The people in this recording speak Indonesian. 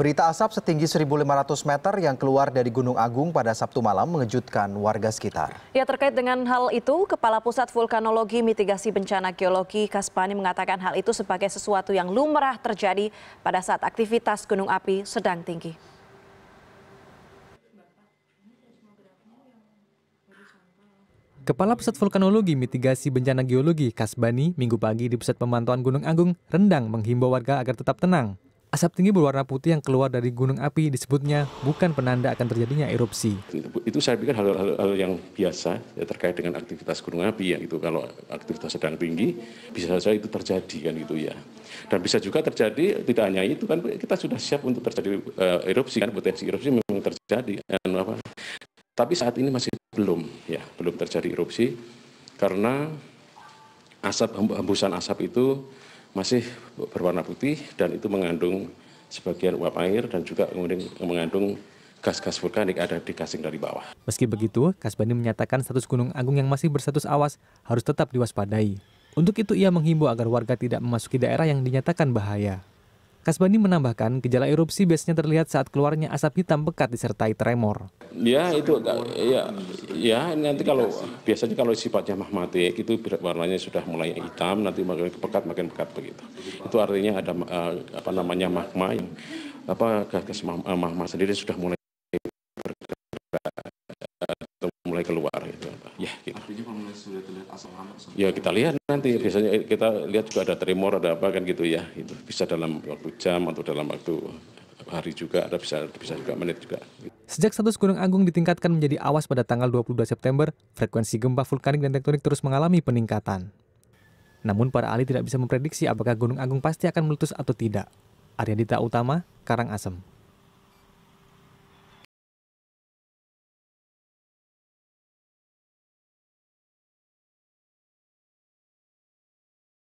Berita asap setinggi 1.500 meter yang keluar dari Gunung Agung pada Sabtu malam mengejutkan warga sekitar. Ya terkait dengan hal itu, Kepala Pusat Vulkanologi Mitigasi Bencana Geologi Kaspani mengatakan hal itu sebagai sesuatu yang lumrah terjadi pada saat aktivitas gunung api sedang tinggi. Kepala Pusat Vulkanologi Mitigasi Bencana Geologi Kasbani minggu pagi di Pusat Pemantauan Gunung Agung, Rendang menghimbau warga agar tetap tenang Asap tinggi berwarna putih yang keluar dari gunung api disebutnya bukan penanda akan terjadinya erupsi. Itu saya pikir hal, hal, yang biasa ya, terkait dengan aktivitas gunung api ya itu kalau aktivitas sedang tinggi bisa saja itu terjadi kan gitu ya. Dan bisa juga terjadi tidak hanya itu kan kita sudah siap untuk terjadi uh, erupsi kan potensi erupsi memang terjadi kan, apa. Tapi saat ini masih belum ya belum terjadi erupsi karena asap hembusan asap itu masih berwarna putih dan itu mengandung sebagian uap air dan juga kemudian mengandung gas-gas vulkanik ada di gasing dari bawah. Meski begitu, Kasbani menyatakan status Gunung Agung yang masih bersatus awas harus tetap diwaspadai. Untuk itu ia menghimbau agar warga tidak memasuki daerah yang dinyatakan bahaya. Kasbani menambahkan, gejala erupsi biasanya terlihat saat keluarnya asap hitam pekat disertai tremor. Ya, itu ya ya nanti kalau biasanya kalau sifatnya magmatik itu warnanya sudah mulai hitam, nanti makin pekat makin pekat begitu. Itu artinya ada eh, apa namanya magma yang apa gas eh, magma sendiri sudah mulai bergerak, mulai keluar. Ya, gitu. Artinya kalau sudah terlihat asam lambung. Ya kita lihat nanti biasanya kita lihat juga ada tremor ada apa kan gitu ya. Itu bisa dalam waktu jam atau dalam waktu hari juga ada bisa bisa juga menit juga. Sejak status Gunung Agung ditingkatkan menjadi awas pada tanggal 22 September, frekuensi gempa vulkanik dan tektonik terus mengalami peningkatan. Namun para ahli tidak bisa memprediksi apakah Gunung Agung pasti akan meletus atau tidak. Arya Dita Utama, Karangasem.